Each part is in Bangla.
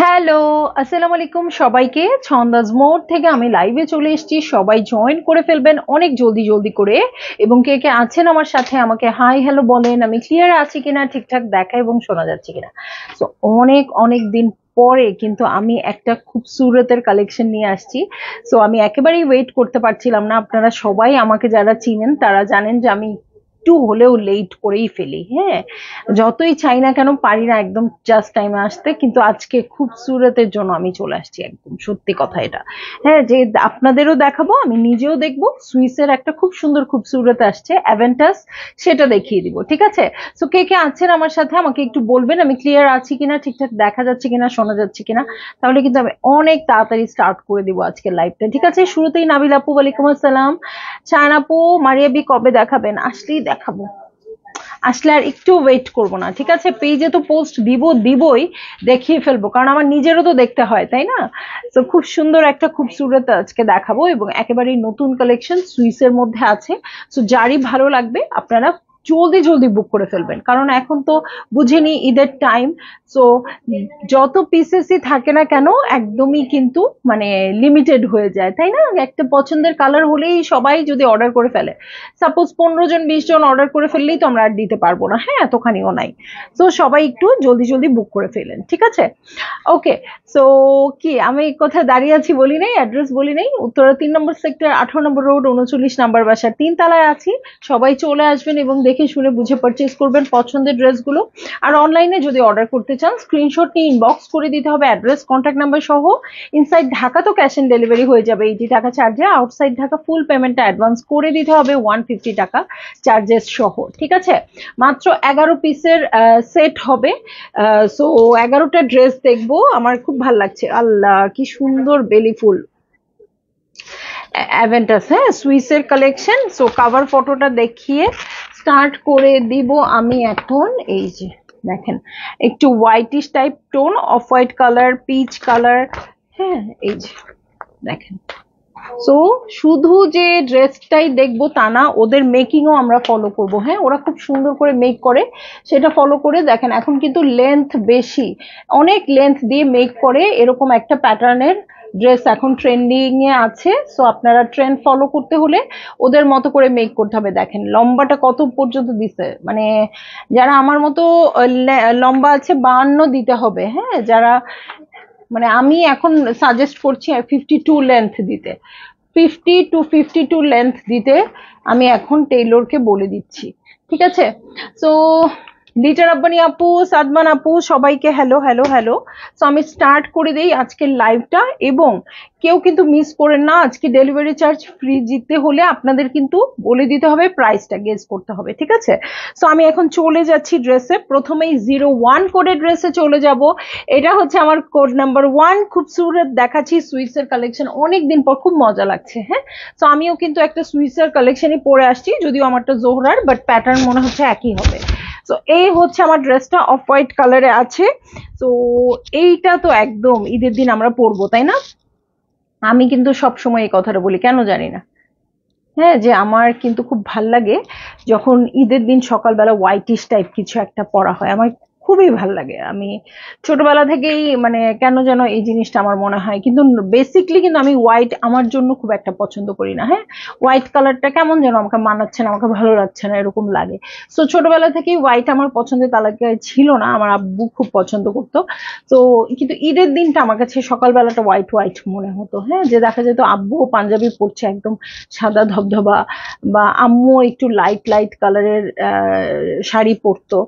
হ্যালো আসসালামু আলাইকুম সবাইকে ছন্দাজ মোড় থেকে আমি লাইভে চলে এসেছি সবাই জয়েন করে ফেলবেন অনেক জলদি জলদি করে এবং কে কে আছেন আমার সাথে আমাকে হাই হ্যালো বলেন আমি ক্লিয়ার আছি কিনা ঠিকঠাক দেখা এবং শোনা যাচ্ছে কিনা তো অনেক অনেক দিন পরে কিন্তু আমি একটা খুব সুরতের কালেকশন নিয়ে আসছি সো আমি একেবারেই ওয়েট করতে পারছিলাম না আপনারা সবাই আমাকে যারা চিনেন তারা জানেন যে আমি একটু হলেও লেট করেই ফেলি হ্যাঁ যতই চাই না কেন পারি না একদম জাস্ট টাইমে আসতে কিন্তু আজকে খুব সুরতের জন্য আমি চলে আসছি একদম সত্যি কথা এটা হ্যাঁ যে আপনাদেরও দেখাবো আমি নিজেও দেখবো সুইসের একটা খুব সুন্দর খুব সুরত আসছে অ্যাভেন্টাস সেটা দেখিয়ে দিব ঠিক আছে সো কে কে আছেন আমার সাথে আমাকে একটু বলবেন আমি ক্লিয়ার আছি কিনা ঠিকঠাক দেখা যাচ্ছে কিনা শোনা যাচ্ছে কিনা তাহলে কিন্তু আমি অনেক তাড়াতাড়ি স্টার্ট করে দিব আজকে লাইভটা ঠিক আছে শুরুতেই নাবিল আপু ওয়ালাইকুম আসসালাম আপু মারিয়াবি কবে দেখাবেন আসলেই দেখাবো আসলে আর একটু ওয়েট করব না ঠিক আছে পেজে তো পোস্ট দিব দিবই দেখিয়ে ফেলবো কারণ আমার নিজেরও তো দেখতে হয় তাই না তো খুব সুন্দর একটা খুব সুরত আজকে দেখাবো এবং একেবারেই নতুন কালেকশন সুইসের মধ্যে আছে তো যারই ভালো লাগবে আপনারা জলদি জলদি বুক করে ফেলবেন কারণ এখন তো বুঝেনি ঈদের টাইম সো যত পিসেসই থাকে না কেন একদমই কিন্তু মানে লিমিটেড হয়ে যায় তাই না একটা পছন্দের কালার হলেই সবাই যদি অর্ডার করে ফেলে সাপোজ পনেরো জন বিশ জন অর্ডার করে ফেললেই তো আমরা আর দিতে পারবো না হ্যাঁ এতখানিও নাই সো সবাই একটু জলদি জলদি বুক করে ফেলেন ঠিক আছে ওকে সো কি আমি কোথায় দাঁড়িয়ে আছি বলি নাই অ্যাড্রেস বলি নাই উত্তরা তিন নম্বর সেক্টর আঠারো নম্বর রোড উনচল্লিশ নাম্বার তিন তিনতলায় আছি সবাই চলে আসবেন এবং দেখে শুনে বুঝে পারচেস করবেন পছন্দের ড্রেসগুলো আর অনলাইনে যদি অর্ডার করতে চান স্ক্রিনশট নিয়ে ইনবক্স করে দিতে হবে অ্যাড্রেস কন্ট্যাক্ট নাম্বার সহ ইনসাইড ঢাকা তো ক্যাশ অন ডেলিভারি হয়ে যাবে এইটি টাকা চার্জে আউটসাইড ঢাকা ফুল পেমেন্টটা অ্যাডভান্স করে দিতে হবে ওয়ান ফিফটি টাকা চার্জেস সহ ঠিক আছে মাত্র এগারো পিসের সেট হবে সো এগারোটা ড্রেস দেখবো আমার খুব ভাল লাগছে আল্লাহ কি সুন্দর বেলি ফুল অ্যাভেন্টাস হ্যাঁ সুইসের কালেকশন সো কাভার ফটোটা দেখিয়ে স্টার্ট করে দিব আমি এখন এই যে দেখেন একটু whitish type tone of white colour peach colour হ্যাঁ এই যে দেখেন সো শুধু যে ড্রেসটাই দেখবো তা না ওদের মেকিংও আমরা ফলো করব হ্যাঁ ওরা খুব সুন্দর করে মেক করে সেটা ফলো করে দেখেন এখন কিন্তু লেন্থ বেশি অনেক লেন্থ দিয়ে মেক করে এরকম একটা প্যাটার্নের ড্রেস এখন ট্রেন্ডিংয়ে আছে সো আপনারা ট্রেন্ড ফলো করতে হলে ওদের মতো করে মেক করতে হবে দেখেন লম্বাটা কত পর্যন্ত দিছে মানে যারা আমার মতো লম্বা আছে বান্ন দিতে হবে হ্যাঁ যারা মানে আমি এখন সাজেস্ট করছি ফিফটি টু লেন্থ দিতে fifty two fifty two length দিতে আমি এখন টেইলরকে বলে দিচ্ছি ঠিক আছে সো লিটার আব্বানি আপু সাদমান আপু সবাইকে হ্যালো হ্যালো হ্যালো সো আমি স্টার্ট করে দিই আজকের লাইভটা এবং কেউ কিন্তু মিস করেন না আজকে ডেলিভারি চার্জ ফ্রি জিততে হলে আপনাদের কিন্তু বলে দিতে হবে প্রাইসটা গেজ করতে হবে ঠিক আছে সো আমি এখন চলে যাচ্ছি ড্রেসে প্রথমেই জিরো ওয়ান কোডের ড্রেসে চলে যাব এটা হচ্ছে আমার কোড নাম্বার ওয়ান খুব দেখাচ্ছি সুইসের কালেকশন অনেক দিন পর খুব মজা লাগছে হ্যাঁ সো আমিও কিন্তু একটা সুইসের কালেকশনই পরে আসছি যদিও আমারটা জোহরার বাট প্যাটার্ন মনে হচ্ছে একই হবে সো এই হচ্ছে আমার ড্রেসটা অফ হোয়াইট কালারে আছে তো এইটা তো একদম ঈদের দিন আমরা পরবো তাই না আমি কিন্তু সবসময় এই কথাটা বলি কেন জানি না হ্যাঁ যে আমার কিন্তু খুব ভাল লাগে যখন ঈদের দিন সকালবেলা হোয়াইটিশ টাইপ কিছু একটা পরা হয় আমার খুবই ভাল লাগে আমি ছোটবেলা থেকেই মানে কেন যেন এই জিনিসটা আমার মনে হয় কিন্তু বেসিকলি কিন্তু আমি হোয়াইট আমার জন্য খুব একটা পছন্দ করি না হ্যাঁ হোয়াইট কালারটা কেমন যেন আমাকে মানাচ্ছে না আমাকে ভালো লাগছে না এরকম লাগে সো ছোটবেলা থেকেই হোয়াইট আমার পছন্দের তালাকে ছিল না আমার আব্বু খুব পছন্দ করতো তো কিন্তু ঈদের দিনটা আমার কাছে সকালবেলাটা হোয়াইট হোয়াইট মনে হতো হ্যাঁ যে দেখা যেত আব্বু পাঞ্জাবি পরছে একদম সাদা ধবধবা বা আম্মু একটু লাইট লাইট কালারের শাড়ি পরতো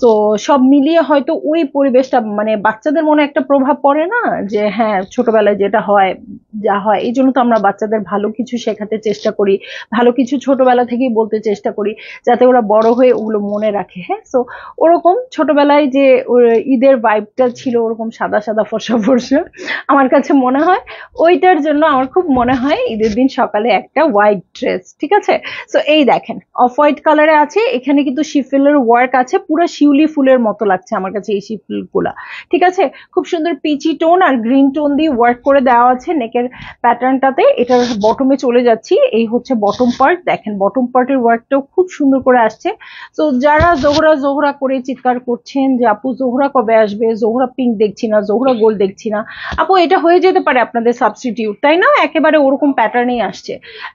তো সব মিলে মিলিয়ে হয়তো ওই পরিবেশটা মানে বাচ্চাদের মনে একটা প্রভাব পড়ে না যে হ্যাঁ ছোটবেলায় যেটা হয় যা হয় এই জন্য তো আমরা বাচ্চাদের ভালো কিছু শেখাতে চেষ্টা করি ভালো কিছু ছোটবেলা থেকেই বলতে চেষ্টা করি যাতে ওরা বড় হয়ে ওগুলো মনে রাখে হ্যাঁ সো ওরকম ছোটবেলায় যে ঈদের ভাইবটা ছিল ওরকম সাদা সাদা ফর্সা ফর্সা আমার কাছে মনে হয় ওইটার জন্য আমার খুব মনে হয় ঈদের দিন সকালে একটা হোয়াইট ড্রেস ঠিক আছে সো এই দেখেন অফ হোয়াইট কালারে আছে এখানে কিন্তু শিফেলের ওয়ার্ক আছে পুরো শিউলি ফুলের মতো লাগছে আমার কাছে এই শিফুলগুলা ঠিক আছে খুব সুন্দর পিচি টোন আর গ্রিন টোন দিয়ে ওয়ার্ক করে দেওয়া আছে নেকের প্যাটার্নটাতে এটার বটমে চলে যাচ্ছি এই হচ্ছে বটম পার্ট দেখেন বটম পার্টের ওয়ার্কটাও খুব সুন্দর করে আসছে তো যারা জোহরা জোহরা করে চিৎকার করছেন যে আপু জোহরা কবে আসবে জোহরা পিঙ্ক দেখছি না জোহরা গোল দেখছি না আপু এটা হয়ে যেতে পারে আপনাদের সাবস্টিটিউট তাই না একেবারে ওরকম প্যাটার্নেই আসছে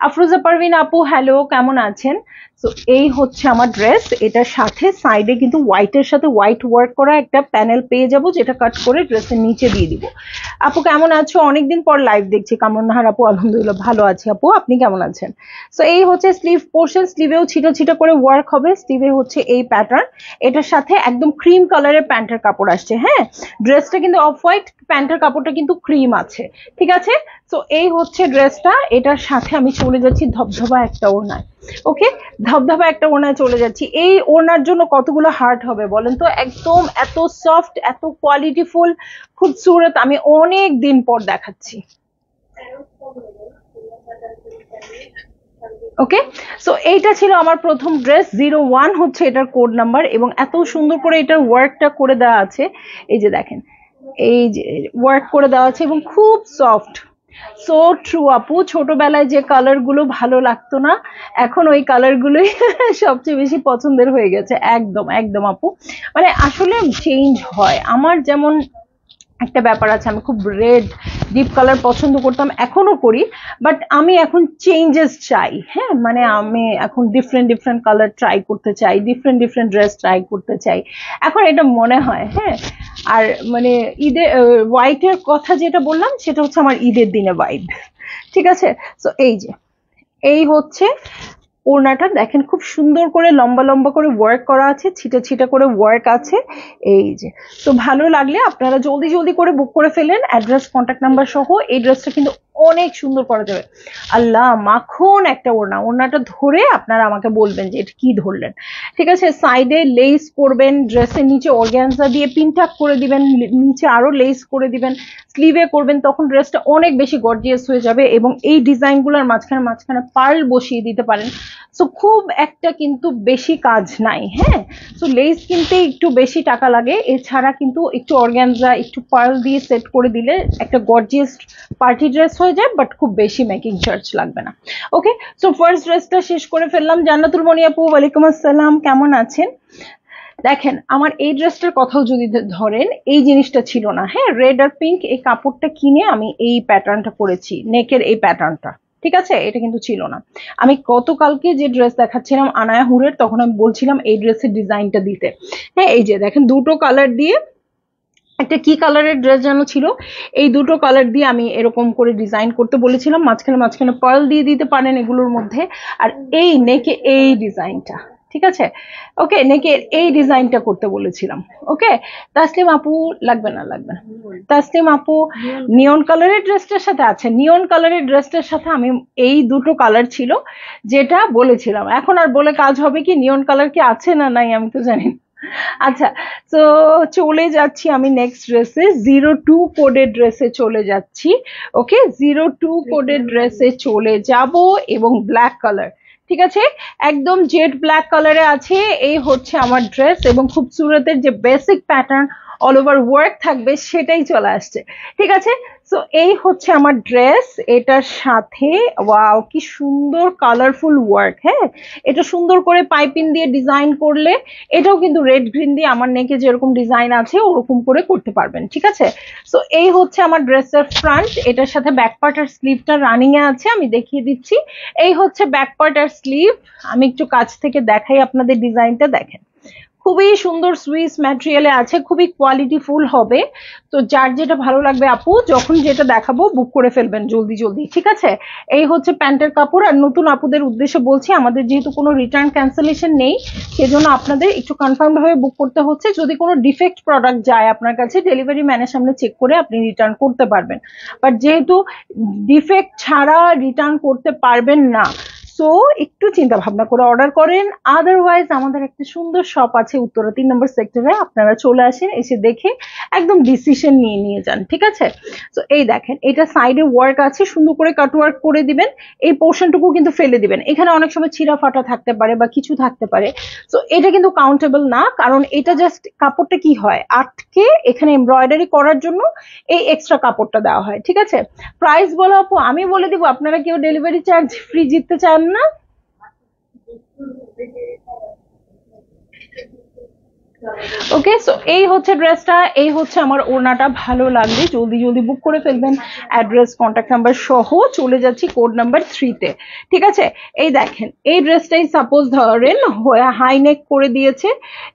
আফরোজা পারভিন আপু হ্যালো কেমন আছেন সো এই হচ্ছে আমার ড্রেস এটার সাথে সাইডে কিন্তু হোয়াইটের সাথে হোয়াইট ওয়ার্ক করা একটা প্যানেল পেয়ে যাব যেটা কাট করে ড্রেসের নিচে দিয়ে দিব আপু কেমন আছো অনেকদিন পর লাইভ দেখছি হার আপু আলহামদুলিল্লাহ ভালো আছি আপু আপনি কেমন আছেন সো এই হচ্ছে স্লিভ পোর্শন স্লিভেও ছিটো ছিটো করে ওয়ার্ক হবে স্লিভে হচ্ছে এই প্যাটার্ন এটার সাথে একদম ক্রিম কালারের প্যান্টের কাপড় আসছে হ্যাঁ ড্রেসটা কিন্তু অফ হোয়াইট প্যান্টের কাপড়টা কিন্তু ক্রিম আছে ঠিক আছে সো এই হচ্ছে ড্রেসটা এটার সাথে আমি চলে যাচ্ছি ধবধবা একটা নয় ওকে ধাপধাপা একটা ওনায় চলে যাচ্ছি এই ওনার জন্য কতগুলো হার্ট হবে বলেন তো একদম এত সফট এত কোয়ালিটিফুল খুবসুরত আমি অনেক দিন পর দেখাচ্ছি ওকে সো এইটা ছিল আমার প্রথম ড্রেস জিরো ওয়ান হচ্ছে এটার কোড নাম্বার এবং এত সুন্দর করে এটার ওয়ার্কটা করে দেওয়া আছে এই যে দেখেন এই যে ওয়ার্ক করে দেওয়া আছে এবং খুব সফট সো ট্রু আপু ছোটবেলায় যে কালারগুলো ভালো লাগতো না এখন ওই কালারগুলোই সবচেয়ে বেশি পছন্দের হয়ে গেছে একদম একদম আপু মানে আসলে চেঞ্জ হয় আমার যেমন একটা ব্যাপার আছে আমি খুব রেড ডিপ কালার পছন্দ করতাম এখনও করি বাট আমি এখন চেঞ্জেস চাই হ্যাঁ মানে আমি এখন ডিফারেন্ট ডিফারেন্ট কালার ট্রাই করতে চাই ডিফারেন্ট ডিফারেন্ট ড্রেস ট্রাই করতে চাই এখন এটা মনে হয় হ্যাঁ আর মানে ঈদে হোয়াইটের কথা যেটা বললাম সেটা হচ্ছে আমার ঈদের দিনে হোয়াইট ঠিক আছে সো এই যে এই হচ্ছে ওড়নাটা দেখেন খুব সুন্দর করে লম্বা লম্বা করে ওয়ার্ক করা আছে ছিটা ছিটা করে ওয়ার্ক আছে এই যে তো ভালো লাগলে আপনারা জলদি জলদি করে বুক করে ফেলেন অ্যাড্রেস কন্ট্যাক্ট নাম্বার সহ এই ড্রেসটা কিন্তু অনেক সুন্দর করা যাবে আল্লাহ মাখন একটা ওড়না ওড়নাটা ধরে আপনারা আমাকে বলবেন যে এটা কী ধরলেন ঠিক আছে সাইডে লেস করবেন ড্রেসের নিচে অর্গ্যানজা দিয়ে পিনটাক করে দিবেন নিচে আরও লেস করে দিবেন স্লিভে করবেন তখন ড্রেসটা অনেক বেশি গর্জিয়াস হয়ে যাবে এবং এই ডিজাইনগুলোর মাঝখানে মাঝখানে পার্ল বসিয়ে দিতে পারেন সো খুব একটা কিন্তু বেশি কাজ নাই হ্যাঁ সো লেস কিনতে একটু বেশি টাকা লাগে এছাড়া কিন্তু একটু অর্গ্যানজা একটু পার্ল দিয়ে সেট করে দিলে একটা গর্জিয়াস পার্টি ড্রেস হয়ে যায় বাট খুব বেশি মেকিং চার্জ লাগবে না ওকে সো ফার্স্ট ড্রেসটা শেষ করে ফেললাম জান্নাতুল মনি আপু ওয়ালাইকুম আসসালাম কেমন আছেন দেখেন আমার এই ড্রেসটার কথাও যদি ধরেন এই জিনিসটা ছিল না হ্যাঁ রেড আর পিঙ্ক এই কাপড়টা কিনে আমি এই প্যাটার্নটা করেছি নেকের এই প্যাটার্নটা ঠিক আছে এটা কিন্তু ছিল না আমি গতকালকে যে ড্রেস দেখাচ্ছিলাম আনায়া হুরের তখন আমি বলছিলাম এই ড্রেসের ডিজাইনটা দিতে হ্যাঁ এই যে দেখেন দুটো কালার দিয়ে একটা কি কালারের ড্রেস যেন ছিল এই দুটো কালার দিয়ে আমি এরকম করে ডিজাইন করতে বলেছিলাম মাঝখানে মাঝখানে পার্ল দিয়ে দিতে পারেন এগুলোর মধ্যে আর এই নেকে এই ডিজাইনটা ঠিক আছে ওকে নাকি এই ডিজাইনটা করতে বলেছিলাম ওকে তাসলিম আপু লাগবে না লাগবে না তাসলিম আপু নিয়ন কালারের ড্রেসটার সাথে আছে নিয়ন কালারের ড্রেসটার সাথে আমি এই দুটো কালার ছিল যেটা বলেছিলাম এখন আর বলে কাজ হবে কি নিয়ন কালার কি আছে না নাই আমি তো জানি না আচ্ছা তো চলে যাচ্ছি আমি নেক্সট ড্রেসে জিরো টু কোডের ড্রেসে চলে যাচ্ছি ওকে জিরো টু কোডের ড্রেসে চলে যাব এবং ব্ল্যাক কালার ঠিক আছে একদম জেড ব্ল্যাক কালারে আছে এই হচ্ছে আমার ড্রেস এবং খুব সুরতের যে basic pattern all over work থাকবে সেটাই চলে আসছে ঠিক আছে সো এই হচ্ছে আমার ড্রেস এটার সাথে ওয়াও কি সুন্দর কালারফুল ওয়ার্ক হ্যাঁ এটা সুন্দর করে পাইপিং দিয়ে ডিজাইন করলে এটাও কিন্তু রেড গ্রিন দিয়ে আমার নেকে যেরকম ডিজাইন আছে ওরকম করে করতে পারবেন ঠিক আছে সো এই হচ্ছে আমার ড্রেসের ফ্রন্ট এটার সাথে ব্যাক পার্ট আর স্লিভটা রানিংয়ে আছে আমি দেখিয়ে দিচ্ছি এই হচ্ছে ব্যাক পার্ট আর স্লিভ আমি একটু কাছ থেকে দেখাই আপনাদের ডিজাইনটা দেখেন খুবই সুন্দর সুইস ম্যাটেরিয়ালে আছে খুবই কোয়ালিটি ফুল হবে তো যার যেটা ভালো লাগবে আপু যখন যেটা দেখাবো বুক করে ফেলবেন জলদি জলদি ঠিক আছে এই হচ্ছে প্যান্টের কাপড় আর নতুন আপুদের উদ্দেশ্যে বলছি আমাদের যেহেতু কোনো রিটার্ন ক্যান্সেলেশন নেই সেজন্য আপনাদের একটু কনফার্মভাবে বুক করতে হচ্ছে যদি কোনো ডিফেক্ট প্রোডাক্ট যায় আপনার কাছে ডেলিভারি ম্যানের সামনে চেক করে আপনি রিটার্ন করতে পারবেন বাট যেহেতু ডিফেক্ট ছাড়া রিটার্ন করতে পারবেন না সো একটু চিন্তা ভাবনা করে অর্ডার করেন আদারওয়াইজ আমাদের একটা সুন্দর শপ আছে উত্তরা তিন নম্বর সেক্টরে আপনারা চলে আসেন এসে দেখে একদম ডিসিশন নিয়ে নিয়ে যান ঠিক আছে তো এই দেখেন এটা সাইডে ওয়ার্ক আছে সুন্দর করে কাটওয়ার্ক করে দিবেন এই পোর্শনটুকু কিন্তু ফেলে দিবেন এখানে অনেক সময় ছিঁড়া ফাটা থাকতে পারে বা কিছু থাকতে পারে তো এটা কিন্তু কাউন্টেবল না কারণ এটা জাস্ট কাপড়টা কি হয় আটকে এখানে এমব্রয়ডারি করার জন্য এই এক্সট্রা কাপড়টা দেওয়া হয় ঠিক আছে প্রাইস বলো আপু আমি বলে দিব আপনারা কেউ ডেলিভারি চার্জ ফ্রি জিততে চান mı? ওকে সো এই হচ্ছে ড্রেসটা এই হচ্ছে আমার ওড়নাটা ভালো লাগবে জলদি জলদি বুক করে ফেলবেন অ্যাড্রেস কন্ট্যাক্ট নাম্বার সহ চলে যাচ্ছি কোড নাম্বার থ্রিতে ঠিক আছে এই দেখেন এই ড্রেসটাই সাপোজ ধরেন হাই নেক করে দিয়েছে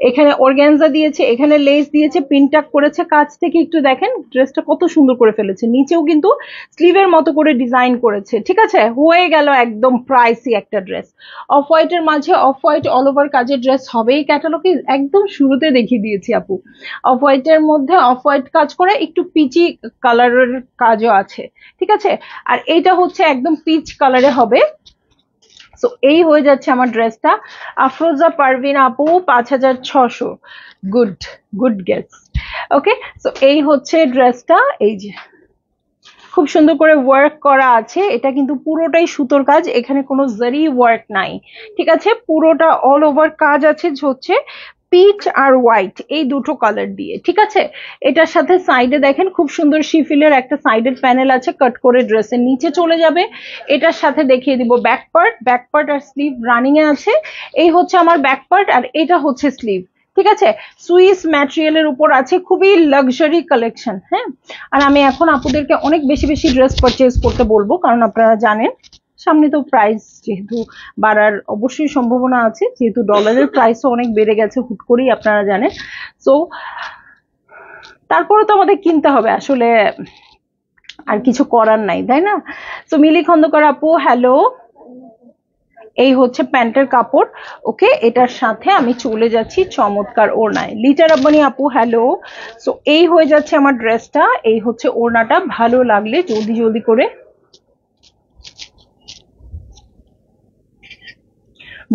এখানে অর্গ্যানজা দিয়েছে এখানে লেস দিয়েছে পিনটাক করেছে কাছ থেকে একটু দেখেন ড্রেসটা কত সুন্দর করে ফেলেছে নিচেও কিন্তু স্লিভের মতো করে ডিজাইন করেছে ঠিক আছে হয়ে গেল একদম প্রাইসি একটা ড্রেস অফ হোয়াইটের মাঝে অফ হোয়াইট অল ওভার কাজের ড্রেস হবে এই ক্যাটালগে একদম শুরু ভিডিওতে দেখিয়ে দিয়েছি আপু অফ হোয়াইটের মধ্যে অফ হোয়াইট কাজ করে একটু পিচি কালারের কাজও আছে ঠিক আছে আর এইটা হচ্ছে একদম পিচ কালারে হবে সো এই হয়ে যাচ্ছে আমার ড্রেসটা আফরোজা পারভিন আপু পাঁচ হাজার ছশো good good guess okay so এই হচ্ছে ড্রেসটা এই যে খুব সুন্দর করে ওয়ার্ক করা আছে এটা কিন্তু পুরোটাই সুতোর কাজ এখানে কোনো জারি ওয়ার্ক নাই ঠিক আছে পুরোটা অল ওভার কাজ আছে হচ্ছে পিচ আর হোয়াইট এই দুটো কালার দিয়ে ঠিক আছে এটার সাথে সাইডে দেখেন খুব সুন্দর শিফিলের একটা সাইডের প্যানেল আছে কাট করে ড্রেসের নিচে চলে যাবে এটার সাথে দেখিয়ে দিব ব্যাক পার্ট ব্যাক পার্ট আর স্লিভ রানিং এ আছে এই হচ্ছে আমার ব্যাক পার্ট আর এটা হচ্ছে স্লিভ ঠিক আছে সুইস ম্যাটেরিয়ালের উপর আছে খুবই লাক্সারি কালেকশন হ্যাঁ আর আমি এখন আপুদেরকে অনেক বেশি বেশি ড্রেস পারচেজ করতে বলবো কারণ আপনারা জানেন সামনে তো প্রাইস যেহেতু বাড়ার অবশ্যই সম্ভাবনা আছে যেহেতু ডলারের প্রাইসও অনেক বেড়ে গেছে হুট করেই আপনারা জানেন সো তারপরে তো আমাদের কিনতে হবে আসলে আর কিছু করার নাই তাই না সো মিলি খন্দকার আপু হ্যালো এই হচ্ছে প্যান্টের কাপড় ওকে এটার সাথে আমি চলে যাচ্ছি চমৎকার ওড়নায় লিটার আব্বানি আপু হ্যালো সো এই হয়ে যাচ্ছে আমার ড্রেসটা এই হচ্ছে ওড়নাটা ভালো লাগলে জলদি জলদি করে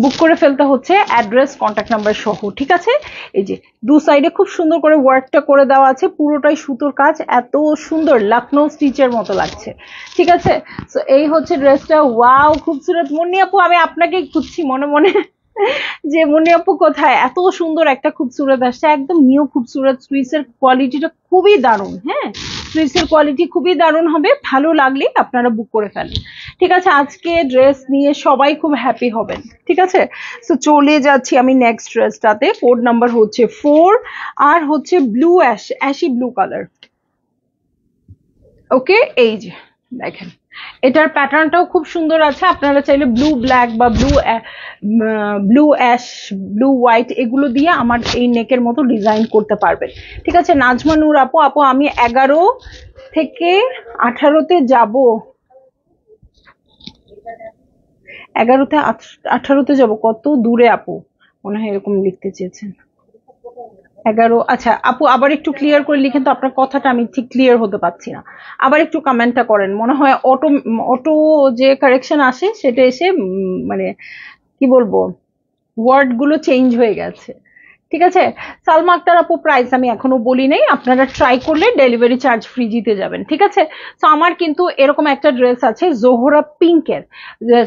বুক করে ফেলতে হচ্ছে অ্যাড্রেস কন্ট্যাক্ট নাম্বার সহ ঠিক আছে এই যে দু সাইডে খুব সুন্দর করে ওয়ার্কটা করে দেওয়া আছে পুরোটাই সুতোর কাজ এত সুন্দর লখনৌ স্টিচের মতো লাগছে ঠিক আছে সো এই হচ্ছে ড্রেসটা ওয়াও খুবসুরত মুন্নি আপু আমি আপনাকেই খুঁজছি মনে মনে যে মনে আপু কোথায় এত সুন্দর একটা খুবসুরত আসছে একদম নিউ খুবসুরত সুইসের কোয়ালিটিটা খুবই দারুণ হ্যাঁ সুইসের কোয়ালিটি খুবই দারুণ হবে ভালো লাগলে আপনারা বুক করে ফেলেন ঠিক আছে আজকে ড্রেস নিয়ে সবাই খুব হ্যাপি হবেন ঠিক আছে সো চলে যাচ্ছি আমি নেক্সট ড্রেসটাতে কোড নাম্বার হচ্ছে ফোর আর হচ্ছে blue ash ashy blue colour okay এই যে দেখেন এটার প্যাটার্নটাও খুব সুন্দর আছে আপনারা চাইলে ব্লু ব্ল্যাক বা blue blue ash blue white এগুলো দিয়ে আমার এই নেকের মতো ডিজাইন করতে পারবেন ঠিক আছে নাজমানুর আপু আপু আমি এগারো থেকে আঠারোতে যাব এগারোতে আঠারোতে যাব কত দূরে আপু মনে হয় এরকম লিখতে চেয়েছেন এগারো আচ্ছা আপু আবার একটু ক্লিয়ার করে লিখেন তো আপনার কথাটা আমি ঠিক ক্লিয়ার হতে পারছি না আবার একটু কমেন্টটা করেন মনে হয় অটো অটো যে কারেকশন আসে সেটা এসে মানে কি বলবো ওয়ার্ডগুলো চেঞ্জ হয়ে গেছে ঠিক আছে সালমা আক্তার আপু প্রাইস আমি এখনো বলি নাই আপনারা ট্রাই করলে ডেলিভারি চার্জ ফ্রি জিতে যাবেন ঠিক আছে তো আমার কিন্তু এরকম একটা ড্রেস আছে জোহরা পিঙ্কের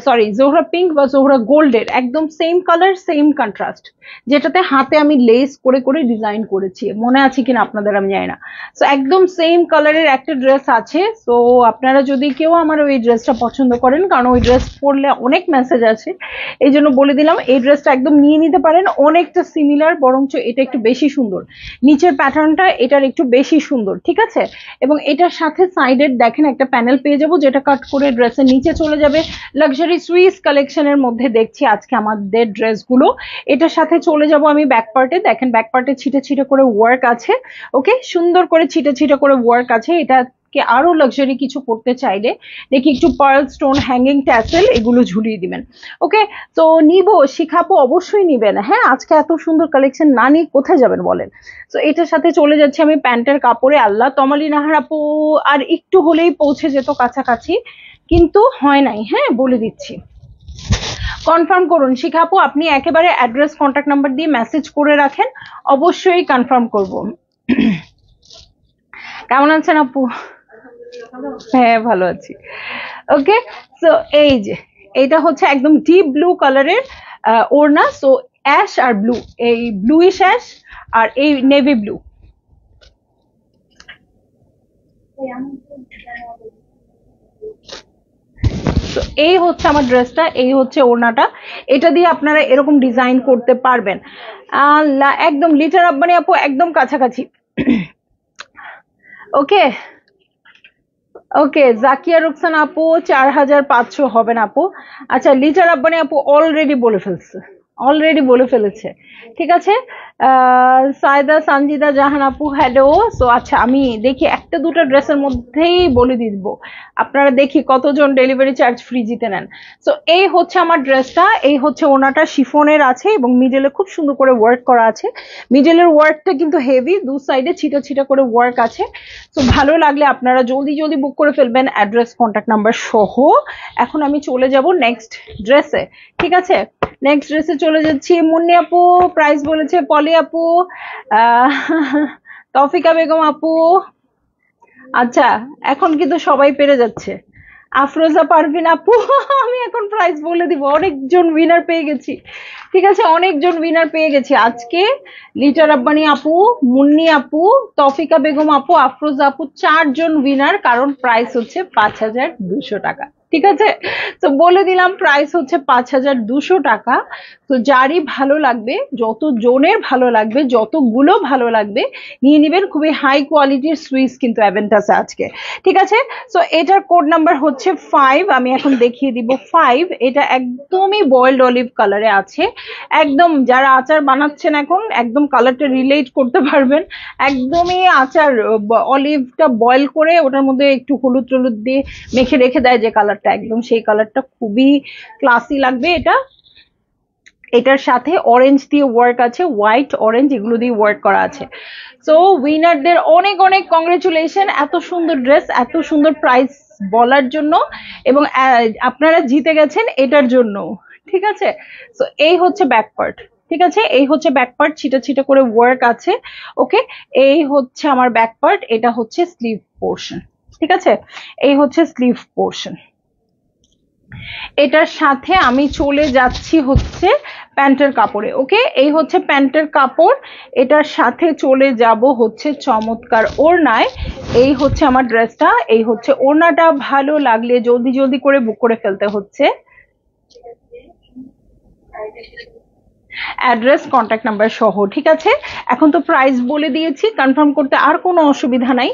সরি জোহরা পিঙ্ক বা জোহরা গোল্ডের একদম সেম কালার সেম কন্ট্রাস্ট যেটাতে হাতে আমি লেস করে করে ডিজাইন করেছি মনে আছে কিনা আপনাদের আমি জানি না সো একদম সেম কালারের একটা ড্রেস আছে সো আপনারা যদি কেউ আমার ওই ড্রেসটা পছন্দ করেন কারণ ওই ড্রেস পরলে অনেক মেসেজ আছে এই জন্য বলে দিলাম এই ড্রেসটা একদম নিয়ে নিতে পারেন অনেকটা সিমিলার বরঞ্চ এটা একটু বেশি সুন্দর নিচের প্যাটার্নটা এটার একটু বেশি সুন্দর ঠিক আছে এবং এটার সাথে সাইডের দেখেন একটা প্যানেল পেয়ে যাবো যেটা কাট করে ড্রেসের নিচে চলে যাবে লাক্সারি সুইস কালেকশনের মধ্যে দেখছি আজকে আমাদের ড্রেসগুলো এটার সাথে চলে যাব আমি ব্যাক পার্টে দেখেন ব্যাক পার্টে ছিটে ছিটে করে ওয়ার্ক আছে ওকে সুন্দর করে ছিটে ছিটে করে ওয়ার্ক আছে এটা কে আরো লাক্সারি কিছু করতে চাইলে দেখি একটু পার্ল স্টোন হ্যাঙ্গিং ট্যাসেল এগুলো ঝুলিয়ে দিবেন ওকে তো নিব শিখাপো অবশ্যই নিবেন হ্যাঁ আজকে এত সুন্দর কালেকশন না নিয়ে কোথায় যাবেন বলেন তো এটার সাথে চলে যাচ্ছে আমি প্যান্টের কাপড়ে আল্লাহ তমালি নাহার আপু আর একটু হলেই পৌঁছে যেত কাছাকাছি কিন্তু হয় নাই হ্যাঁ বলে দিচ্ছি কনফার্ম করুন শিখাপু আপনি একেবারে অ্যাড্রেস কন্ট্যাক্ট নাম্বার দিয়ে মেসেজ করে রাখেন অবশ্যই কনফার্ম করব কেমন আছেন আপু হ্যাঁ ভালো আছি ওকে সো এই যে এটা হচ্ছে একদম ডিপ ব্লু কালারের ওড়না সো অ্যাশ আর ব্লু এই ব্লুইশ অ্যাশ আর এই নেভি ব্লু এই হচ্ছে আমার ড্রেসটা এই হচ্ছে ওড়নাটা এটা দিয়ে আপনারা এরকম ডিজাইন করতে পারবেন একদম লিটার আব্বানি আপু একদম কাছাকাছি ওকে ওকে জাকিয়া রুকসান আপু চার হাজার পাঁচশো হবে না আপু আচ্ছা লিটার আব্বানি আপু অলরেডি বলে ফেলছে অলরেডি বলে ফেলেছে ঠিক আছে সায়দা সানজিদা জাহান আপু হ্যালো সো আচ্ছা আমি দেখি একটা দুটো ড্রেসের মধ্যেই বলে দিব আপনারা দেখি কতজন ডেলিভারি চার্জ ফ্রি জিতে নেন সো এই হচ্ছে আমার ড্রেসটা এই হচ্ছে ওনাটা শিফনের আছে এবং মিডেলে খুব সুন্দর করে ওয়ার্ক করা আছে মিডেলের ওয়ার্কটা কিন্তু হেভি দু সাইডে ছিটো ছিটা করে ওয়ার্ক আছে সো ভালো লাগলে আপনারা জলদি জলদি বুক করে ফেলবেন অ্যাড্রেস কন্ট্যাক্ট নাম্বার সহ এখন আমি চলে যাব নেক্সট ড্রেসে ঠিক আছে নেক্সট ড্রেসে চলে যাচ্ছি মুন্নি আপু প্রাইস বলেছে পলি আপু তফিকা বেগম আপু আচ্ছা এখন কিন্তু সবাই পেরে যাচ্ছে আফরোজা পারভিন আপু আমি এখন প্রাইস বলে দিব অনেকজন উইনার পেয়ে গেছি ঠিক আছে অনেকজন উইনার পেয়ে গেছি আজকে লিটার আব্বানি আপু মুন্নি আপু তফিকা বেগম আপু আফরোজা আপু চারজন উইনার কারণ প্রাইস হচ্ছে পাঁচ হাজার দুশো টাকা ঠিক আছে তো বলে দিলাম প্রাইস হচ্ছে পাঁচ হাজার দুশো টাকা তো যারই ভালো লাগবে যত জনের ভালো লাগবে যতগুলো ভালো লাগবে নিয়ে নেবেন খুবই হাই কোয়ালিটির সুইচ কিন্তু অ্যাভেন্টাস আজকে ঠিক আছে তো এটার কোড নাম্বার হচ্ছে ফাইভ আমি এখন দেখিয়ে দিব ফাইভ এটা একদমই বয়েলড অলিভ কালারে আছে একদম যারা আচার বানাচ্ছেন এখন একদম কালারটা রিলেট করতে পারবেন একদমই আচার অলিভটা বয়েল করে ওটার মধ্যে একটু হলুদ টলুদ দিয়ে মেখে রেখে দেয় যে কালার কালারটা একদম সেই কালারটা খুবই ক্লাসি লাগবে এটা এটার সাথে অরেঞ্জ দিয়ে ওয়ার্ক আছে হোয়াইট অরেঞ্জ এগুলো দিয়ে ওয়ার্ক করা আছে সো উইনারদের অনেক অনেক কংগ্রেচুলেশন এত সুন্দর ড্রেস এত সুন্দর প্রাইস বলার জন্য এবং আপনারা জিতে গেছেন এটার জন্য ঠিক আছে সো এই হচ্ছে ব্যাকপার্ট ঠিক আছে এই হচ্ছে ব্যাকপার্ট ছিটা ছিটা করে ওয়ার্ক আছে ওকে এই হচ্ছে আমার ব্যাকপার্ট এটা হচ্ছে স্লিভ পোর্শন ঠিক আছে এই হচ্ছে স্লিভ পোর্শন এটার সাথে আমি চলে যাচ্ছি হচ্ছে প্যান্টের কাপড়ে ওকে এই হচ্ছে প্যান্টের কাপড় এটার সাথে চলে যাব হচ্ছে চমৎকার ওড়নায় এই হচ্ছে আমার ড্রেসটা এই হচ্ছে ওড়নাটা ভালো লাগলে জলদি জলদি করে বুক করে ফেলতে হচ্ছে অ্যাড্রেস কন্ট্যাক্ট নাম্বার সহ ঠিক আছে এখন তো প্রাইস বলে দিয়েছি কনফার্ম করতে আর কোনো অসুবিধা নাই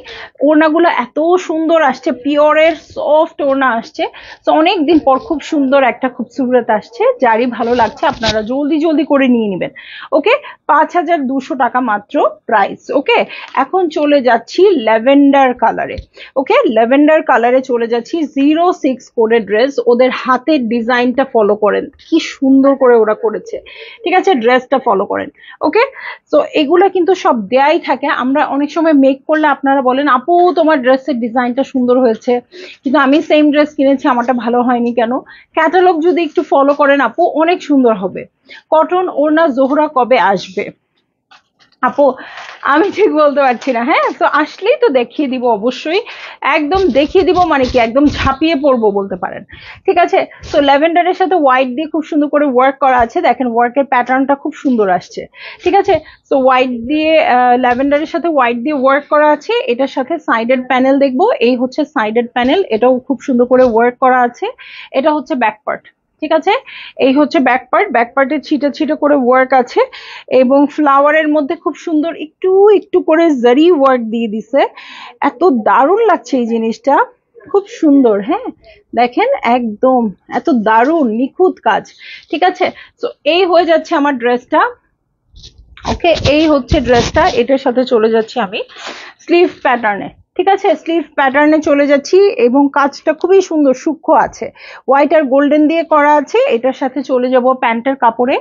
ওড়নাগুলো এত সুন্দর আসছে পিওরের সফট ওড়না আসছে তো অনেক দিন পর খুব সুন্দর একটা খুব আসছে যারই ভালো লাগছে আপনারা জলদি জলদি করে নিয়ে নেবেন ওকে পাঁচ হাজার দুশো টাকা মাত্র প্রাইস ওকে এখন চলে যাচ্ছি ল্যাভেন্ডার কালারে ওকে ল্যাভেন্ডার কালারে চলে যাচ্ছি জিরো সিক্স কোডের ড্রেস ওদের হাতের ডিজাইনটা ফলো করেন কি সুন্দর করে ওরা করেছে ঠিক ঠিক আছে ড্রেসটা ফলো করেন ওকে তো এগুলো কিন্তু সব দেয়াই থাকে আমরা অনেক সময় মেক করলে আপনারা বলেন আপু তোমার ড্রেসের ডিজাইনটা সুন্দর হয়েছে কিন্তু আমি সেম ড্রেস কিনেছি আমারটা ভালো হয়নি কেন ক্যাটালগ যদি একটু ফলো করেন আপু অনেক সুন্দর হবে কটন ওড়না জোহরা কবে আসবে আপু আমি ঠিক বলতে পারছি না হ্যাঁ তো আসলেই তো দেখিয়ে দিব অবশ্যই একদম দেখিয়ে দিব মানে কি একদম ঝাঁপিয়ে পড়বো বলতে পারেন ঠিক আছে তো ল্যাভেন্ডারের সাথে হোয়াইট দিয়ে খুব সুন্দর করে ওয়ার্ক করা আছে দেখেন ওয়ার্কের প্যাটার্নটা খুব সুন্দর আসছে ঠিক আছে তো হোয়াইট দিয়ে ল্যাভেন্ডারের সাথে হোয়াইট দিয়ে ওয়ার্ক করা আছে এটার সাথে সাইডেড প্যানেল দেখবো এই হচ্ছে সাইডেড প্যানেল এটাও খুব সুন্দর করে ওয়ার্ক করা আছে এটা হচ্ছে ব্যাক পার্ট ঠিক আছে এই হচ্ছে ব্যাক পার্ট ব্যাক পার্টের ছিটে ছিটে করে ওয়ার্ক আছে এবং ফ্লাওয়ারের মধ্যে খুব সুন্দর একটু একটু করে জারি ওয়ার্ক দিয়ে দিছে এত দারুণ লাগছে এই জিনিসটা খুব সুন্দর হ্যাঁ দেখেন একদম এত দারুণ নিখুঁত কাজ ঠিক আছে তো এই হয়ে যাচ্ছে আমার ড্রেসটা ওকে এই হচ্ছে ড্রেসটা এটার সাথে চলে যাচ্ছি আমি স্লিভ প্যাটার্নে ঠিক আছে স্লিভ প্যাটার্নে চলে যাচ্ছি এবং কাজটা খুবই সুন্দর সূক্ষ্ম আছে হোয়াইট আর গোল্ডেন দিয়ে করা আছে এটার সাথে চলে যাব প্যান্টের কাপড়ে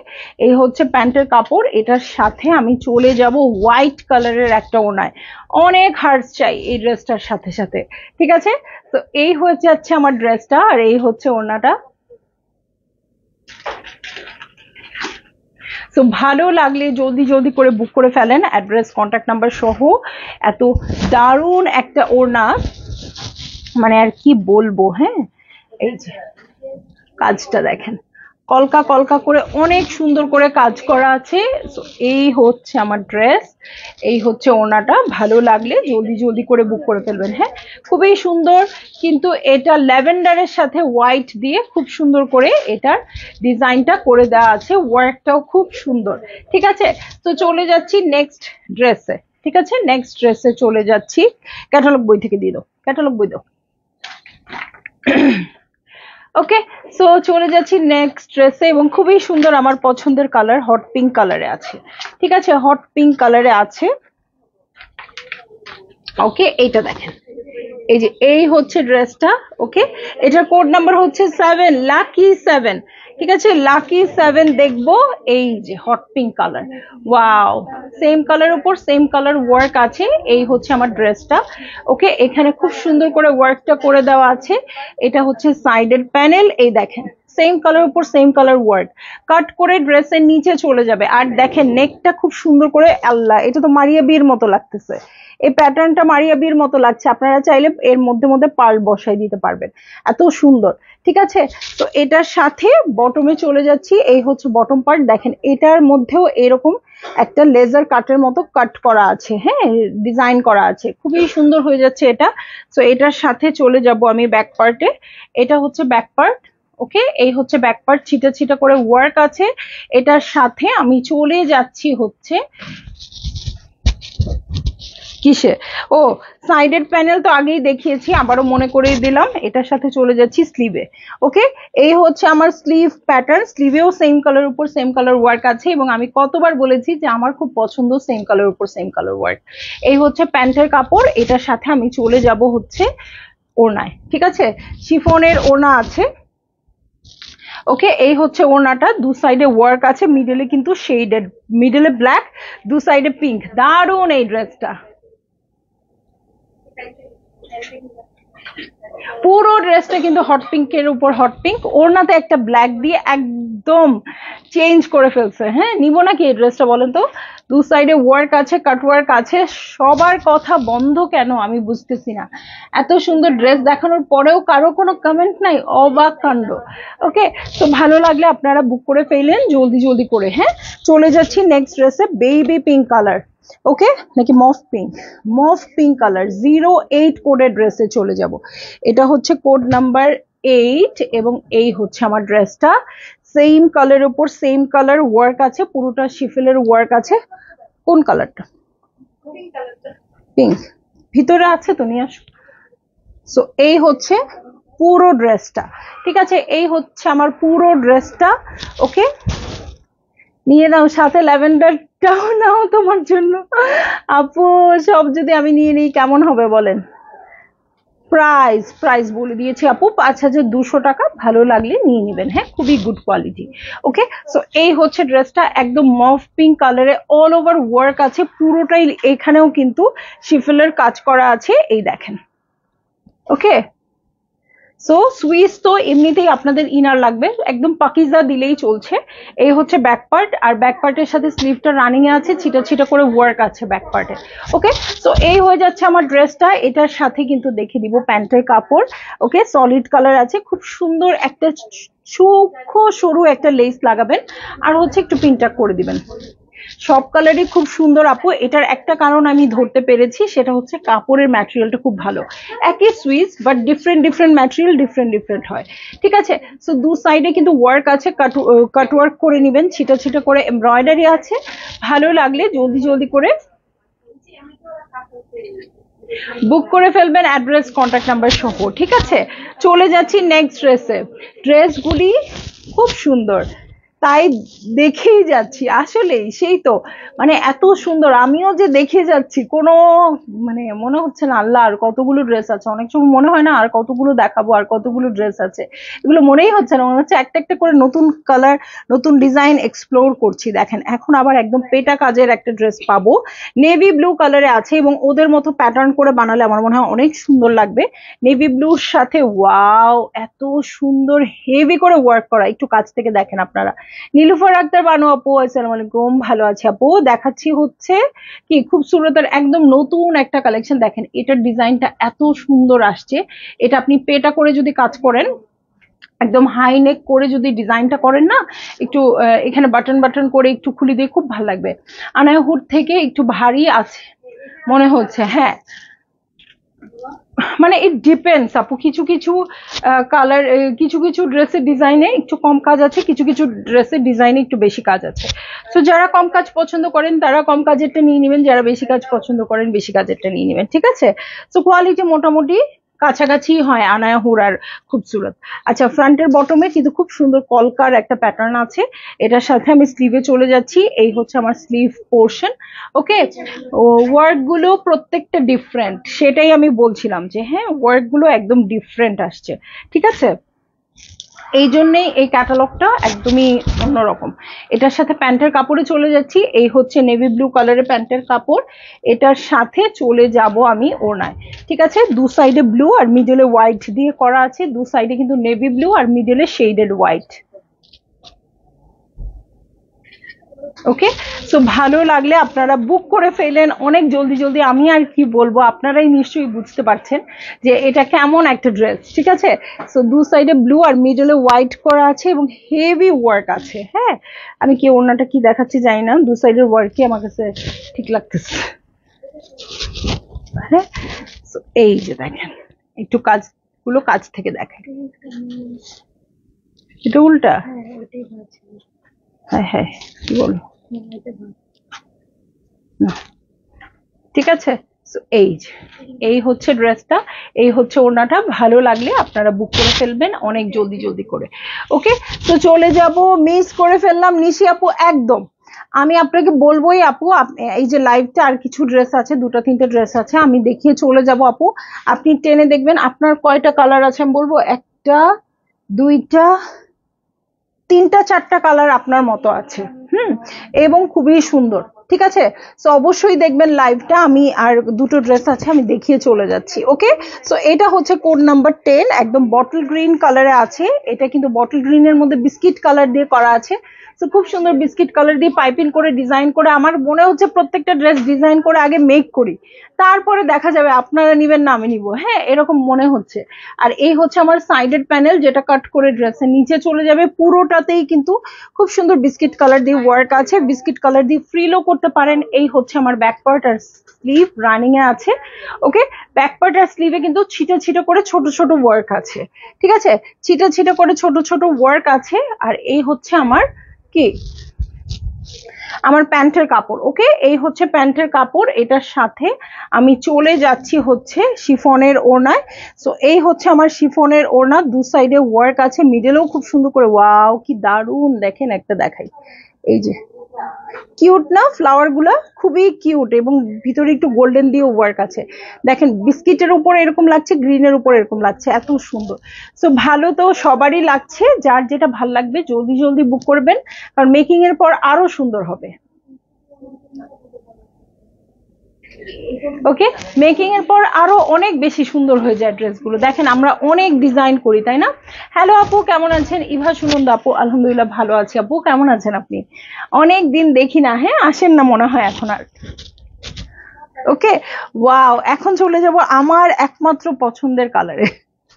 এই হচ্ছে প্যান্টের কাপড় এটার সাথে আমি চলে যাব হোয়াইট কালারের একটা ওনায় অনেক হার্স চাই এই ড্রেসটার সাথে সাথে ঠিক আছে তো এই হয়ে যাচ্ছে আমার ড্রেসটা আর এই হচ্ছে ওনাটা তো ভালো লাগলে জলদি জলদি করে বুক করে ফেলেন অ্যাড্রেস কন্ট্যাক্ট নাম্বার সহ এত দারুণ একটা ওড়না মানে আর কি বলবো হ্যাঁ এই যে কাজটা দেখেন কলকা কলকা করে অনেক সুন্দর করে কাজ করা আছে এই হচ্ছে আমার ড্রেস এই হচ্ছে ওনাটা ভালো লাগলে জলদি জলদি করে বুক করে ফেলবেন হ্যাঁ খুবই সুন্দর কিন্তু এটা ল্যাভেন্ডারের সাথে হোয়াইট দিয়ে খুব সুন্দর করে এটার ডিজাইনটা করে দেওয়া আছে ওয়ার্কটাও খুব সুন্দর ঠিক আছে তো চলে যাচ্ছি নেক্সট ড্রেসে ঠিক আছে নেক্সট ড্রেসে চলে যাচ্ছি ক্যাটালগ বই থেকে দিয়ে দাও ক্যাটালগ বই দাও ওকে সো চলে যাচ্ছি নেক্সট ড্রেসে এবং খুবই সুন্দর আমার পছন্দের কালার হট পিঙ্ক কালারে আছে ঠিক আছে হট পিঙ্ক কালারে আছে ওকে এইটা দেখেন এই যে এই হচ্ছে ড্রেসটা ওকে এটার কোড নাম্বার হচ্ছে সেভেন লাকি সেভেন ঠিক আছে লাকি সেভেন দেখবো এই যে hot pink colour wow same colour উপর সেম কালার ওয়ার্ক আছে এই হচ্ছে আমার ড্রেসটা ওকে এখানে খুব সুন্দর করে ওয়ার্কটা করে দেওয়া আছে এটা হচ্ছে সাইডের প্যানেল এই দেখেন সেম কালার উপর সেম কালার ওয়ার্ক কাট করে ড্রেসের নিচে চলে যাবে আর দেখেন নেকটা খুব সুন্দর করে আল্লাহ এটা তো মারিয়া বিয়ের মতো লাগতেছে এই প্যাটার্নটা মারিয়া বিয়ের মতো লাগছে আপনারা চাইলে এর মধ্যে মধ্যে পাল বসাই দিতে পারবেন এত সুন্দর ঠিক আছে তো এটার সাথে বটমে চলে যাচ্ছি এই হচ্ছে বটম পার্ট দেখেন এটার মধ্যেও এরকম একটা লেজার কাটের মতো কাট করা আছে হ্যাঁ ডিজাইন করা আছে খুবই সুন্দর হয়ে যাচ্ছে এটা তো এটার সাথে চলে যাব আমি ব্যাক পার্টে এটা হচ্ছে ব্যাক পার্ট ওকে এই হচ্ছে ব্যাকপার্ট ছিটা ছিটা করে ওয়ার্ক আছে এটার সাথে আমি চলে যাচ্ছি হচ্ছে কিসে ও সাইডের প্যানেল তো আগেই দেখিয়েছি আবারও মনে করে দিলাম এটার সাথে চলে যাচ্ছি স্লিভে ওকে এই হচ্ছে আমার স্লিভ প্যাটার্ন স্লিভেও সেম কালার উপর সেম কালার ওয়ার্ক আছে এবং আমি কতবার বলেছি যে আমার খুব পছন্দ সেম কালার উপর সেম কালার ওয়ার্ক এই হচ্ছে প্যান্টের কাপড় এটার সাথে আমি চলে যাব হচ্ছে ওড়নায় ঠিক আছে শিফনের ওড়না আছে ওকে এই হচ্ছে ওড়নাটা দু সাইডে ওয়ার্ক আছে মিডলে কিন্তু শেডেড মিডলে ব্ল্যাক দু সাইডে পিঙ্ক দারুন এই ড্রেসটা পুরো ড্রেসটা কিন্তু হট পিঙ্কের উপর হট পিঙ্ক ওড়নাতে একটা ব্ল্যাক দিয়ে একদম চেঞ্জ করে ফেলছে হ্যাঁ নিব নাকি এই ড্রেসটা বলেন তো দু সাইডে ওয়ার্ক আছে কাট ওয়ার্ক আছে সবার কথা বন্ধ কেন আমি বুঝতেছি না এত সুন্দর ড্রেস দেখানোর পরেও কারো কোনো কমেন্ট নাই অবাক কাণ্ড ওকে তো ভালো লাগলে আপনারা বুক করে ফেলেন জলদি জলদি করে হ্যাঁ চলে যাচ্ছি নেক্সট ড্রেসে বেবি পিঙ্ক কালার ওকে নাকি mauve pink mauve pink colour zero eight কোডের ড্রেসে চলে যাব এটা হচ্ছে কোড নাম্বার এইট এবং এই হচ্ছে আমার ড্রেসটা সেম কালার ওপর সেম কালার ওয়ার্ক আছে পুরোটা শিফেলের ওয়ার্ক আছে কোন কালারটা পিঙ্ক ভিতরে আছে তো নিয়ে আসো সো এই হচ্ছে পুরো ড্রেসটা ঠিক আছে এই হচ্ছে আমার পুরো ড্রেসটা ওকে নিয়ে নাও সাথে ল্যাভেন্ডার কেমন নাও তোমার জন্য আপু সব যদি আমি নিয়ে নিই কেমন হবে বলেন প্রাইস প্রাইস বলে দিয়েছি আপু পাঁচ হাজার দুশো টাকা ভালো লাগলে নিয়ে নেবেন হ্যাঁ খুবই গুড কোয়ালিটি ওকে সো এই হচ্ছে ড্রেসটা একদম মফ পিঙ্ক কালারে অল ওভার ওয়ার্ক আছে পুরোটাই এখানেও কিন্তু শিফলের কাজ করা আছে এই দেখেন ওকে সো সুইচ তো এমনিতেই আপনাদের ইনার লাগবে একদম পাকিজা দিলেই চলছে এই হচ্ছে ব্যাক পার্ট আর ব্যাক পার্টের সাথে স্লিভটা এ আছে ছিটা ছিটা করে ওয়ার্ক আছে ব্যাক পার্টে ওকে সো এই হয়ে যাচ্ছে আমার ড্রেসটা এটার সাথে কিন্তু দেখে দিব প্যান্টের কাপড় ওকে সলিড কালার আছে খুব সুন্দর একটা সূক্ষ্ম সরু একটা লেস লাগাবেন আর হচ্ছে একটু পিনটাক করে দিবেন সব কালারই খুব সুন্দর আপু এটার একটা কারণ আমি ধরতে পেরেছি সেটা হচ্ছে কাপড়ের ম্যাটেরিয়ালটা খুব ভালো একই সুইচ but different different material different different হয় ঠিক আছে সো দু সাইডে কিন্তু ওয়ার্ক আছে কাট কাট ওয়ার্ক করে নেবেন ছিটা ছিটা করে এমব্রয়ডারি আছে ভালো লাগলে জলদি জলদি করে বুক করে ফেলবেন অ্যাড্রেস কন্ট্যাক্ট নাম্বার সহ ঠিক আছে চলে যাচ্ছি নেক্সট ড্রেসে ড্রেসগুলি খুব সুন্দর তাই দেখেই যাচ্ছি আসলেই সেই তো মানে এত সুন্দর আমিও যে দেখে যাচ্ছি কোনো মানে মনে হচ্ছে না আল্লাহ আর কতগুলো ড্রেস আছে অনেক সময় মনে হয় না আর কতগুলো দেখাবো আর কতগুলো ড্রেস আছে এগুলো মনেই হচ্ছে না মনে হচ্ছে একটা একটা করে নতুন কালার নতুন ডিজাইন এক্সপ্লোর করছি দেখেন এখন আবার একদম পেটা কাজের একটা ড্রেস পাবো নেভি ব্লু কালারে আছে এবং ওদের মতো প্যাটার্ন করে বানালে আমার মনে হয় অনেক সুন্দর লাগবে নেভি ব্লুর সাথে ওয়াও এত সুন্দর হেভি করে ওয়ার্ক করা একটু কাছ থেকে দেখেন আপনারা নীলুফার আক্তার বানু আপু আসসালামু আলাইকুম ভালো আছে আপু দেখাচ্ছি হচ্ছে কি খুব সুন্দর একদম নতুন একটা কালেকশন দেখেন এটার ডিজাইনটা এত সুন্দর আসছে এটা আপনি পেটা করে যদি কাজ করেন একদম হাই নেক করে যদি ডিজাইনটা করেন না একটু এখানে বাটন বাটন করে একটু খুলি দিয়ে খুব ভালো লাগবে আনায় হুট থেকে একটু ভারী আছে মনে হচ্ছে হ্যাঁ মানে ইট ডিপেন্ডস আপু কিছু কিছু কালার কিছু কিছু ড্রেসের ডিজাইনে একটু কম কাজ আছে কিছু কিছু ড্রেসের ডিজাইনে একটু বেশি কাজ আছে সো যারা কম কাজ পছন্দ করেন তারা কম কাজেরটা নিয়ে নেবেন যারা বেশি কাজ পছন্দ করেন বেশি কাজেরটা নিয়ে নেবেন ঠিক আছে সো কোয়ালিটি মোটামুটি কাছাকাছি হয় আনায়া হুরার খুবসুরত আচ্ছা ফ্রন্টের বটমে কিন্তু খুব সুন্দর কলকার একটা প্যাটার্ন আছে এটার সাথে আমি স্লিভে চলে যাচ্ছি এই হচ্ছে আমার স্লিভ পোর্শন ওকে ওয়ার্কগুলো প্রত্যেকটা ডিফারেন্ট সেটাই আমি বলছিলাম যে হ্যাঁ ওয়ার্কগুলো একদম ডিফারেন্ট আসছে ঠিক আছে এই জন্যেই এই ক্যাটালগটা একদমই অন্যরকম এটার সাথে প্যান্টের কাপড়ে চলে যাচ্ছি এই হচ্ছে নেভি ব্লু কালারের প্যান্টের কাপড় এটার সাথে চলে যাব আমি ওনায় ঠিক আছে দু সাইডে ব্লু আর মিডলে হোয়াইট দিয়ে করা আছে দু সাইডে কিন্তু নেভি ব্লু আর মিডলে শেডেড হোয়াইট ওকে সো ভালো লাগলে আপনারা বুক করে ফেলেন অনেক জলদি জলদি আমি আর কি বলবো আপনারাই নিশ্চয়ই বুঝতে পারছেন যে এটা কেমন একটা ড্রেস ঠিক আছে সো দু সাইডে ব্লু আর মিডলে হোয়াইট করা আছে এবং হেভি ওয়ার্ক আছে হ্যাঁ আমি কি ওনাটা কি দেখাচ্ছি যাই না দু সাইডের ওয়ার্কই আমার কাছে ঠিক লাগতেছে হ্যাঁ সো এই যে দেখেন একটু কাজগুলো কাজ থেকে দেখেন এটা উল্টা হ্যাঁ, হ্যাঁ হ্যাঁ বলো ঠিক আছে এই এই হচ্ছে ড্রেসটা এই হচ্ছে ওনাটা ভালো লাগলে আপনারা বুক করে ফেলবেন অনেক জলদি জলদি করে ওকে তো চলে যাব মিস করে ফেললাম নিশি আপু একদম আমি আপনাকে বলবোই আপু এই যে লাইভটা আর কিছু ড্রেস আছে দুটো তিনটে ড্রেস আছে আমি দেখিয়ে চলে যাব আপু আপনি টেনে দেখবেন আপনার কয়টা কালার আছে আমি বলবো একটা দুইটা তিনটা চারটা কালার আপনার মতো আছে হুম এবং খুবই সুন্দর ঠিক আছে সো অবশ্যই দেখবেন লাইভটা আমি আর দুটো ড্রেস আছে আমি দেখিয়ে চলে যাচ্ছি ওকে সো এটা হচ্ছে কোড নাম্বার টেন একদম বটল গ্রিন কালারে আছে এটা কিন্তু বটল গ্রিনের মধ্যে বিস্কিট কালার দিয়ে করা আছে সো খুব সুন্দর বিস্কিট কালার দিয়ে পাইপিং করে ডিজাইন করে আমার মনে হচ্ছে প্রত্যেকটা ড্রেস ডিজাইন করে আগে মেক করি তারপরে দেখা যাবে আপনারা নিবেন না আমি নিব হ্যাঁ এরকম মনে হচ্ছে আর এই হচ্ছে আমার সাইডেড প্যানেল যেটা কাট করে ড্রেসের নিচে চলে যাবে পুরোটাতেই কিন্তু খুব সুন্দর বিস্কিট কালার দিয়ে ওয়ার্ক আছে বিস্কিট কালার দিয়ে ফ্রিলো করতে পারেন এই হচ্ছে আমার ব্যাক পার্ট আর স্লিভ রানিং এ আছে ওকে ব্যাক পার্ট আর স্লিভে কিন্তু ছিটে ছিটে করে ছোট ছোট ওয়ার্ক আছে ঠিক আছে ছিটে ছিটে করে ছোট ছোট ওয়ার্ক আছে আর এই হচ্ছে আমার কি আমার প্যান্টের কাপড় ওকে এই হচ্ছে প্যান্টের কাপড় এটার সাথে আমি চলে যাচ্ছি হচ্ছে শিফনের ওড়নায় সো এই হচ্ছে আমার শিফনের ওড়না দু সাইডে ওয়ার্ক আছে মিডেলেও খুব সুন্দর করে ওয়াও কি দারুণ দেখেন একটা দেখাই এই যে কিউট না ফ্লাওয়ারগুলো খুবই কিউট এবং ভিতরে একটু গোল্ডেন দিয়ে ওয়ার্ক আছে দেখেন বিস্কিটের উপরে এরকম লাগছে গ্রিনের উপরে এরকম লাগছে এত সুন্দর সো ভালো তো সবারই লাগছে যার যেটা ভাল লাগবে জলদি জলদি বুক করবেন কারণ মেকিংয়ের পর আরও সুন্দর হবে ওকে মেকিং এর পর আরো অনেক বেশি সুন্দর হয়ে যায় ড্রেসগুলো দেখেন আমরা অনেক ডিজাইন করি তাই না হ্যালো আপু কেমন আছেন ইভা সুনন্দ আপু আলহামদুলিল্লাহ ভালো আছি আপু কেমন আছেন আপনি অনেক দিন দেখি না হ্যাঁ আসেন না মনে হয় এখন আর ওকে ওয়াও এখন চলে যাব আমার একমাত্র পছন্দের কালারে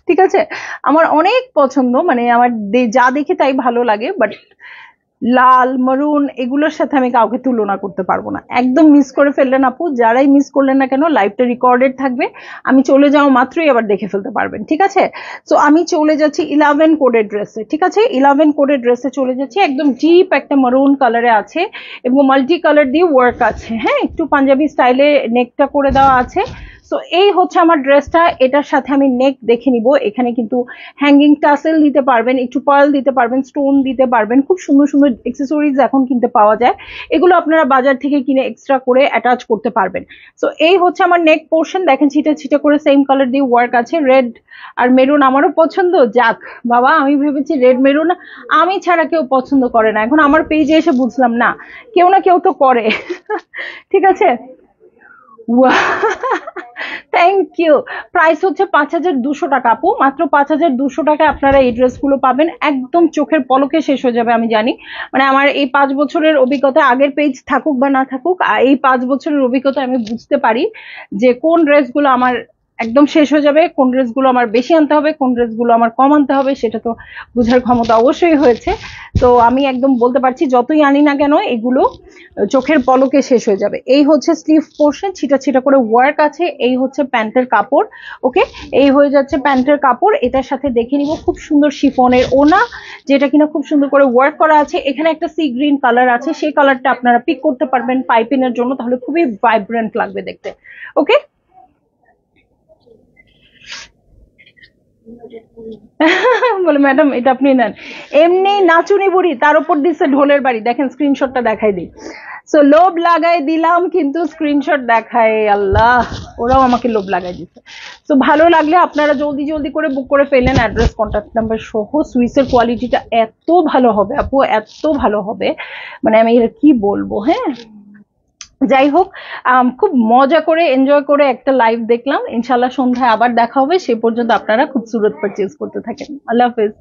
ঠিক আছে আমার অনেক পছন্দ মানে আমার যা দেখে তাই ভালো লাগে বাট লাল মরুন এগুলোর সাথে আমি কাউকে তুলনা করতে পারবো না একদম মিস করে ফেললেন আপু যারাই মিস করলেন না কেন লাইভটা রেকর্ডেড থাকবে আমি চলে যাওয়া মাত্রই আবার দেখে ফেলতে পারবেন ঠিক আছে তো আমি চলে যাচ্ছি ইলেভেন কোডের ড্রেসে ঠিক আছে ইলেভেন কোডের ড্রেসে চলে যাচ্ছি একদম ডিপ একটা মরুন কালারে আছে এবং মাল্টি কালার দিয়ে ওয়ার্ক আছে হ্যাঁ একটু পাঞ্জাবি স্টাইলে নেকটা করে দেওয়া আছে সো এই হচ্ছে আমার ড্রেসটা এটার সাথে আমি নেক দেখে নিব এখানে কিন্তু হ্যাঙ্গিং টাসেল দিতে পারবেন একটু পার্ল দিতে পারবেন স্টোন দিতে পারবেন খুব সুন্দর সুন্দর অ্যাক্সেসরিজ এখন কিনতে পাওয়া যায় এগুলো আপনারা বাজার থেকে কিনে এক্সট্রা করে অ্যাটাচ করতে পারবেন সো এই হচ্ছে আমার নেক পোর্শন দেখেন ছিটা ছিটা করে সেম কালার দিয়ে ওয়ার্ক আছে রেড আর মেরুন আমারও পছন্দ যাক বাবা আমি ভেবেছি রেড মেরুন আমি ছাড়া কেউ পছন্দ করে না এখন আমার পেজে এসে বুঝলাম না কেউ না কেউ তো করে ঠিক আছে থ্যাংক ইউ প্রাইস হচ্ছে পাঁচ হাজার দুশো টাকা আপু মাত্র পাঁচ হাজার দুশো টাকায় আপনারা এই ড্রেসগুলো পাবেন একদম চোখের পলকে শেষ হয়ে যাবে আমি জানি মানে আমার এই পাঁচ বছরের অভিজ্ঞতা আগের পেজ থাকুক বা না থাকুক এই পাঁচ বছরের অভিজ্ঞতা আমি বুঝতে পারি যে কোন ড্রেসগুলো আমার একদম শেষ হয়ে যাবে কোন ড্রেসগুলো আমার বেশি আনতে হবে কোন ড্রেসগুলো আমার কম আনতে হবে সেটা তো বোঝার ক্ষমতা অবশ্যই হয়েছে তো আমি একদম বলতে পারছি যতই আনি না কেন এগুলো চোখের পলকে শেষ হয়ে যাবে এই হচ্ছে স্লিভ পোর্শন ছিটা ছিটা করে ওয়ার্ক আছে এই হচ্ছে প্যান্টের কাপড় ওকে এই হয়ে যাচ্ছে প্যান্টের কাপড় এটার সাথে দেখে নিব খুব সুন্দর শিফনের ওনা যেটা কিনা খুব সুন্দর করে ওয়ার্ক করা আছে এখানে একটা সি গ্রিন কালার আছে সেই কালারটা আপনারা পিক করতে পারবেন পাইপিনের জন্য তাহলে খুবই ভাইব্রেন্ট লাগবে দেখতে ওকে বলে ম্যাডাম এটা আপনি নেন এমনি নাচুনি বুড়ি তার উপর দিচ্ছে ঢোলের বাড়ি দেখেন স্ক্রিনশটটা দেখাই দিই সো লোভ লাগাই দিলাম কিন্তু স্ক্রিনশট দেখায় আল্লাহ ওরাও আমাকে লোভ লাগাই দিচ্ছে সো ভালো লাগলে আপনারা জলদি জলদি করে বুক করে ফেলেন অ্যাড্রেস কন্ট্যাক্ট নাম্বার সহ সুইসের কোয়ালিটিটা এত ভালো হবে আপু এত ভালো হবে মানে আমি কি বলবো হ্যাঁ যাই হোক খুব মজা করে এনজয় করে একটা লাইভ দেখলাম ইনশাল্লাহ সন্ধ্যায় আবার দেখা হবে সে পর্যন্ত আপনারা খুব সুরত পারচেজ করতে থাকেন আল্লাহ হাফেজ